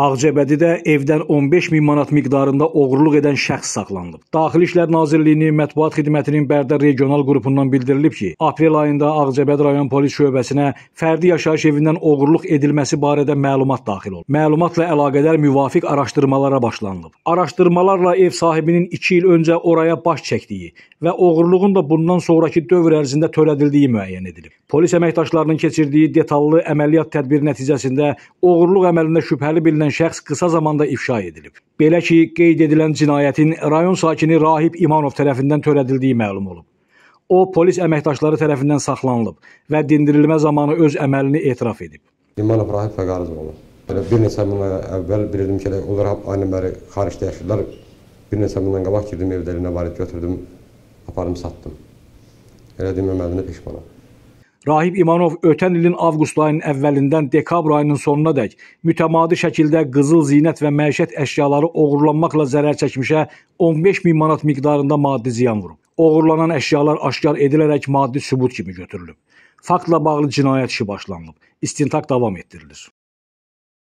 Ağcabədidə evdən 15 min manat miqdarında oğurluq edən şəxs saxlanılıb. Daxili İşlər Nazirliyinin mətbuat xidmətinin Bərdə regional qrupundan bildirilib ki, aprel ayında Ağcabədi rayon polis şöbəsinə fərdi yaşayış evindən oğurluq edilməsi barədə məlumat daxil olub. Məlumatla əlaqədar müvafiq araşdırmalara başlanılıb. Araşdırmalarla ev sahibinin 2 il öncə oraya baş çəkdiyi və oğurluğun da bundan sonrakı dövr ərzində törədildiyi müəyyən edilib. Polis əməkdaşlarının keçirdiyi detallı əməliyyat tədbiri nəticəsində oğurluq əməlində şübhəli bilinən edilən şəxs qısa zamanda ifşa edilib. Belə ki, qeyd edilən cinayətin rayon sakini Rahib İmanov tərəfindən törədildiyi məlum olub. O, polis əməkdaşları tərəfindən saxlanılıb və dindirilmə zamanı öz əməlini etiraf edib. İmanov Rahib Fəqarız oğlu. Elə bir neçə gün əvvəl bilirdim ki, onlar aynən bəri xaricdə yaşayırlar. Bir neçə gündən qabaq girdim evdə elinə varid götürdüm, aparım satdım. Elə demə məndən peşmanam. Rahib İmanov ötən ilin avqust ayının əvvəlindən dekabr ayının sonuna dək mütəmadi şəkildə qızıl zinət və məişət əşyaları oğurlanmaqla zərər çəkmişə 15 min manat miqdarında maddi ziyan vurub. Oğurlanan əşyalar aşkar edilərək maddi sübut kimi götürülüb. Faktla bağlı cinayət işi başlanılıb. İstintaq davam etdirilir.